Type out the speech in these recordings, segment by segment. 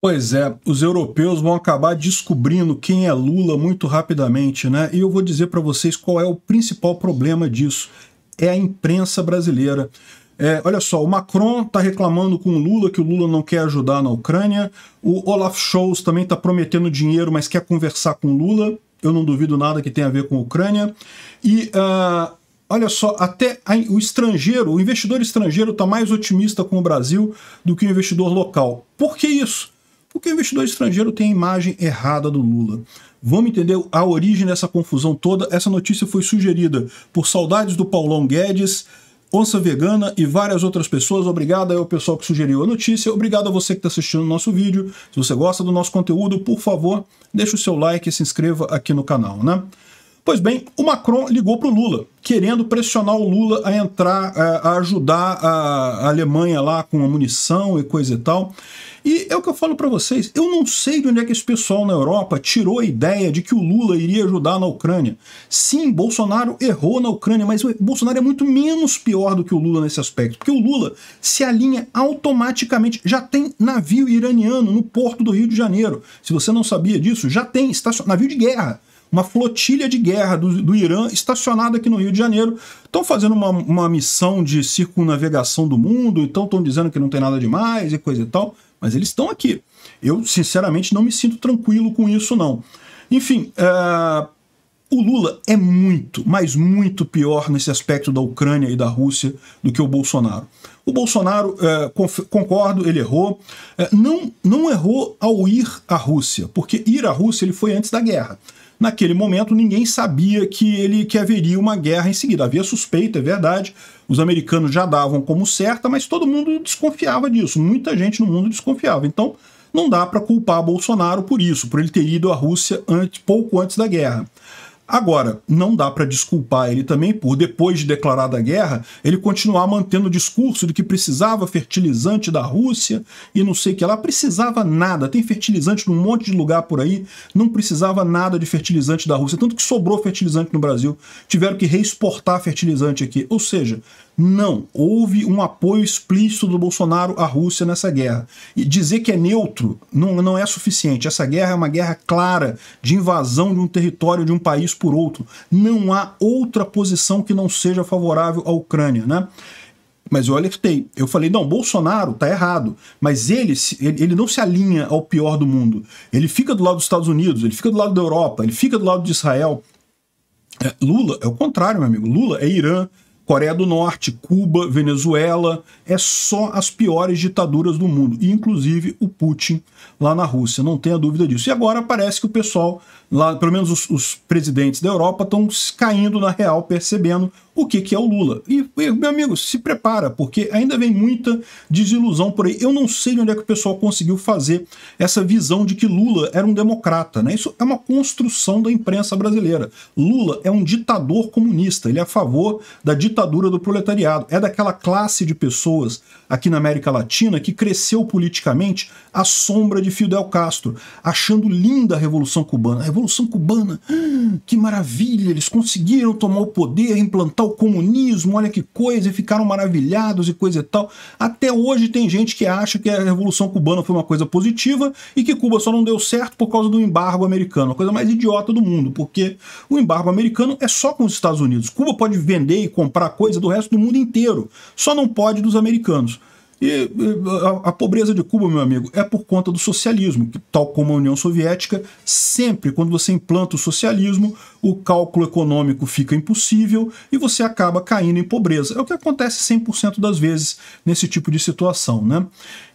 Pois é, os europeus vão acabar descobrindo quem é Lula muito rapidamente, né? E eu vou dizer para vocês qual é o principal problema disso: é a imprensa brasileira. É, olha só, o Macron está reclamando com o Lula que o Lula não quer ajudar na Ucrânia. O Olaf Scholz também está prometendo dinheiro, mas quer conversar com o Lula. Eu não duvido nada que tenha a ver com a Ucrânia. E uh, olha só, até o estrangeiro, o investidor estrangeiro está mais otimista com o Brasil do que o investidor local. Por que isso? Porque o investidor estrangeiro tem a imagem errada do Lula. Vamos entender a origem dessa confusão toda. Essa notícia foi sugerida por saudades do Paulão Guedes, Onça Vegana e várias outras pessoas. Obrigado ao pessoal que sugeriu a notícia. Obrigado a você que está assistindo o nosso vídeo. Se você gosta do nosso conteúdo, por favor, deixe o seu like e se inscreva aqui no canal, né? Pois bem, o Macron ligou para o Lula, querendo pressionar o Lula a entrar, eh, a ajudar a Alemanha lá com a munição e coisa e tal. E é o que eu falo para vocês, eu não sei de onde é que esse pessoal na Europa tirou a ideia de que o Lula iria ajudar na Ucrânia. Sim, Bolsonaro errou na Ucrânia, mas o Bolsonaro é muito menos pior do que o Lula nesse aspecto, porque o Lula se alinha automaticamente, já tem navio iraniano no porto do Rio de Janeiro. Se você não sabia disso, já tem estacion... navio de guerra uma flotilha de guerra do, do Irã estacionada aqui no Rio de Janeiro. Estão fazendo uma, uma missão de circunnavegação do mundo, então estão dizendo que não tem nada demais e coisa e tal mas eles estão aqui. Eu, sinceramente, não me sinto tranquilo com isso, não. Enfim, uh, o Lula é muito, mas muito pior nesse aspecto da Ucrânia e da Rússia do que o Bolsonaro. O Bolsonaro, é, concordo, ele errou. É, não, não errou ao ir à Rússia, porque ir à Rússia ele foi antes da guerra. Naquele momento, ninguém sabia que ele que haveria uma guerra em seguida. Havia suspeita, é verdade. Os americanos já davam como certa, mas todo mundo desconfiava disso. Muita gente no mundo desconfiava. Então, não dá para culpar Bolsonaro por isso, por ele ter ido à Rússia antes, pouco antes da guerra. Agora, não dá para desculpar ele também por, depois de declarada a guerra, ele continuar mantendo o discurso de que precisava fertilizante da Rússia e não sei o que lá. Precisava nada. Tem fertilizante num monte de lugar por aí. Não precisava nada de fertilizante da Rússia. Tanto que sobrou fertilizante no Brasil. Tiveram que reexportar fertilizante aqui. Ou seja, não, houve um apoio explícito do Bolsonaro à Rússia nessa guerra. E dizer que é neutro não, não é suficiente. Essa guerra é uma guerra clara de invasão de um território de um país por outro. Não há outra posição que não seja favorável à Ucrânia, né? Mas eu alertei. Eu falei, não, Bolsonaro tá errado. Mas ele, ele não se alinha ao pior do mundo. Ele fica do lado dos Estados Unidos, ele fica do lado da Europa, ele fica do lado de Israel. É, Lula é o contrário, meu amigo. Lula é Irã, Coreia do Norte, Cuba, Venezuela, é só as piores ditaduras do mundo, inclusive o Putin lá na Rússia, não tenha dúvida disso. E agora parece que o pessoal, lá, pelo menos os, os presidentes da Europa, estão caindo na real, percebendo o que, que é o Lula. E, meu amigo, se prepara, porque ainda vem muita desilusão por aí. Eu não sei onde é que o pessoal conseguiu fazer essa visão de que Lula era um democrata. Né? Isso é uma construção da imprensa brasileira. Lula é um ditador comunista, ele é a favor da ditadura do proletariado. É daquela classe de pessoas aqui na América Latina que cresceu politicamente à sombra de Fidel Castro, achando linda a Revolução Cubana. A Revolução Cubana, ah, que maravilha! Eles conseguiram tomar o poder, implantar o comunismo, olha que coisa, e ficaram maravilhados e coisa e tal. Até hoje tem gente que acha que a Revolução Cubana foi uma coisa positiva e que Cuba só não deu certo por causa do embargo americano, a coisa mais idiota do mundo, porque o embargo americano é só com os Estados Unidos. Cuba pode vender e comprar coisa do resto do mundo inteiro, só não pode dos americanos. E a, a, pobreza de Cuba, meu amigo, é por conta do socialismo, que, tal como a União Soviética, sempre quando você implanta o socialismo, o cálculo econômico fica impossível e você acaba caindo em pobreza. É o que acontece 100% das vezes nesse tipo de situação, né?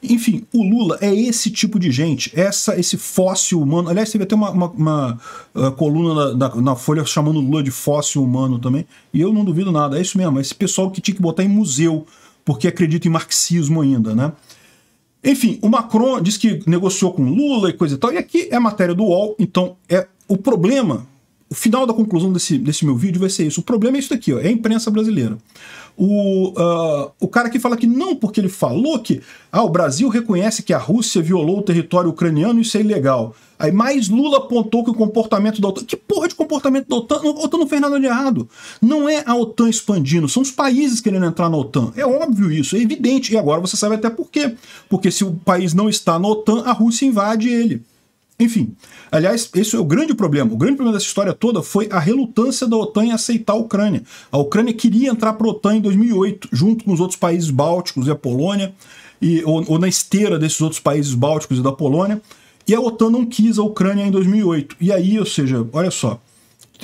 Enfim, o Lula é esse tipo de gente, essa, esse fóssil humano. Aliás, teve até uma, uma, uma, eh, coluna na na Folha chamando Lula de fóssil humano também, e eu não duvido nada, é isso mesmo, é esse pessoal que tinha que botar em museu porque acredita em marxismo ainda, né? Enfim, o Macron diz que negociou com Lula e coisa e tal, e aqui é matéria do UOL, então é o problema o final da conclusão desse, desse meu vídeo vai ser isso. O problema é isso daqui, ó, é a imprensa brasileira. O, uh, o cara que fala que não, porque ele falou que ah, o Brasil reconhece que a Rússia violou o território ucraniano, isso é ilegal. Aí mais Lula apontou que o comportamento da OTAN. Que porra de comportamento da OTAN? A OTAN não fez nada de errado. Não é a OTAN expandindo, são os países querendo entrar na OTAN. É óbvio isso, é evidente. E agora você sabe até por quê. Porque se o país não está na OTAN, a Rússia invade ele. Enfim, aliás, esse é o grande problema. O grande problema dessa história toda foi a relutância da OTAN em aceitar a Ucrânia. A Ucrânia queria entrar para a OTAN em 2008, junto com os outros países bálticos e a Polônia, e, ou, ou na esteira desses outros países bálticos e da Polônia, e a OTAN não quis a Ucrânia em 2008. E aí, ou seja, olha só,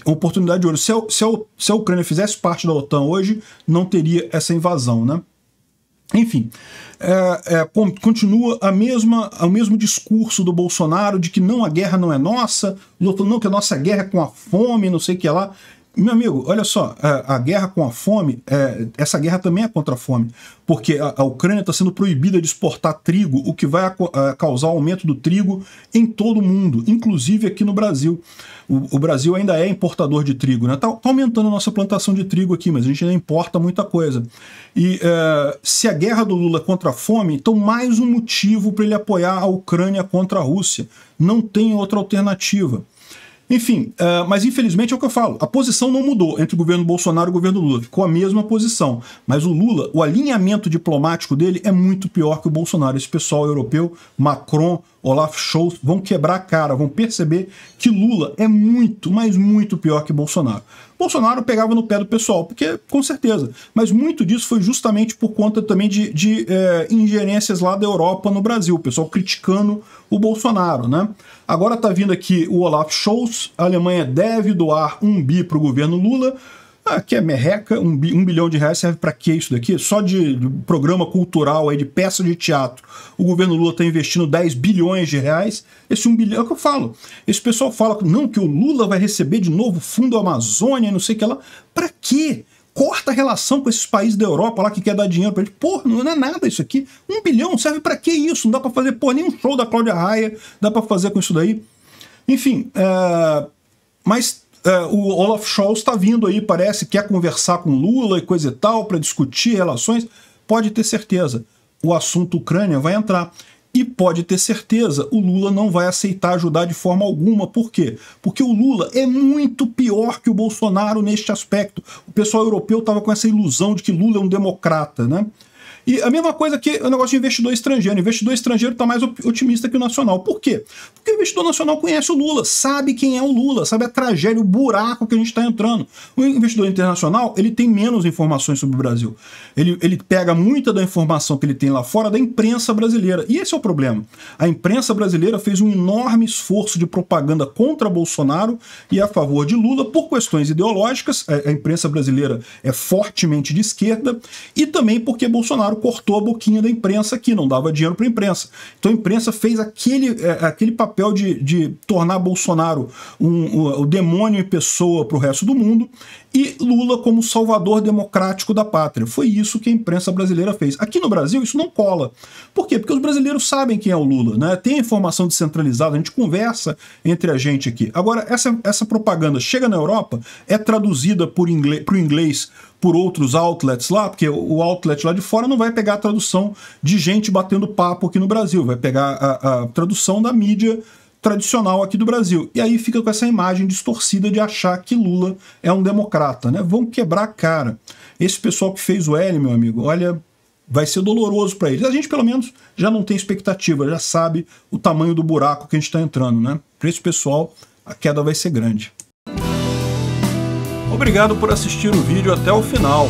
oportunidade de ouro. Se a, se a, se a Ucrânia fizesse parte da OTAN hoje, não teria essa invasão, né? Enfim, é, é, continua a mesma, o mesmo discurso do Bolsonaro de que não, a guerra não é nossa, não, que a nossa guerra é com a fome, não sei o que lá. Meu amigo, olha só, a, guerra com a fome, é, essa guerra também é contra a fome, porque a, Ucrânia está sendo proibida de exportar trigo, o que vai causar aumento do trigo em todo o mundo, inclusive aqui no Brasil. O, Brasil ainda é importador de trigo, né? Está tá aumentando a nossa plantação de trigo aqui, mas a gente ainda importa muita coisa. E é, se a guerra do Lula é contra a fome, então mais um motivo para ele apoiar a Ucrânia contra a Rússia. Não tem outra alternativa. Enfim, uh, mas infelizmente é o que eu falo. A posição não mudou entre o governo Bolsonaro e o governo Lula. Ficou a mesma posição. Mas o Lula, o alinhamento diplomático dele é muito pior que o Bolsonaro. Esse pessoal europeu, Macron, Olaf Scholz, vão quebrar a cara, vão perceber que Lula é muito, mas muito pior que Bolsonaro. Bolsonaro pegava no pé do pessoal, porque com certeza. Mas muito disso foi justamente por conta também de, de é, ingerências lá da Europa no Brasil, o pessoal criticando o Bolsonaro, né? Agora tá vindo aqui o Olaf Scholz, a Alemanha deve doar um bi para o governo Lula. Ah, que é merreca, um, um bilhão de reais serve para que isso daqui? Só de, de, programa cultural, aí, de peça de teatro. O governo Lula está investindo 10 bilhões de reais. Esse um bilhão é o que eu falo. Esse pessoal fala que não, que o Lula vai receber de novo fundo Amazônia, não sei o que lá. Para quê? Corta a relação com esses países da Europa lá que quer dar dinheiro para eles. Porra, não é nada isso aqui. Um bilhão serve para que isso? Não dá para fazer, porra, nem um show da Cláudia Raia dá para fazer com isso daí. Enfim, é... mas Uh, o Olaf Scholz está vindo aí, parece, quer conversar com Lula e coisa e tal, para discutir relações. Pode ter certeza, o assunto Ucrânia vai entrar. E pode ter certeza, o Lula não vai aceitar ajudar de forma alguma. Por quê? Porque o Lula é muito pior que o Bolsonaro neste aspecto. O pessoal europeu estava com essa ilusão de que Lula é um democrata, né? E a mesma coisa que o negócio de investidor estrangeiro. O investidor estrangeiro está mais otimista que o nacional. Por quê? Porque o investidor nacional conhece o Lula, sabe quem é o Lula, sabe a tragédia, o buraco que a gente está entrando. O investidor internacional ele tem menos informações sobre o Brasil. Ele, ele pega muita da informação que ele tem lá fora da imprensa brasileira. E esse é o problema. A imprensa brasileira fez um enorme esforço de propaganda contra Bolsonaro e a favor de Lula por questões ideológicas. É, a imprensa brasileira é fortemente de esquerda e também porque Bolsonaro cortou a boquinha da imprensa aqui, não dava dinheiro para a imprensa. Então a imprensa fez aquele, é, aquele papel de, de tornar Bolsonaro um, um, o demônio em pessoa para o resto do mundo e Lula como salvador democrático da pátria. Foi isso que a imprensa brasileira fez. Aqui no Brasil isso não cola. Por quê? Porque os brasileiros sabem quem é o Lula, né? Tem a informação descentralizada, a gente conversa entre a gente aqui. Agora, essa, essa propaganda chega na Europa, é traduzida por inglês, inglês por outros outlets lá, porque o outlet lá de fora não vai vai pegar a tradução de gente batendo papo aqui no Brasil, vai pegar a, a tradução da mídia tradicional aqui do Brasil. E aí fica com essa imagem distorcida de achar que Lula é um democrata, né? Vão quebrar a cara. Esse pessoal que fez o L, meu amigo, olha, vai ser doloroso para eles. A gente, pelo menos, já não tem expectativa, já sabe o tamanho do buraco que a gente está entrando, né? Para esse pessoal, a queda vai ser grande. Obrigado por assistir o vídeo até o final.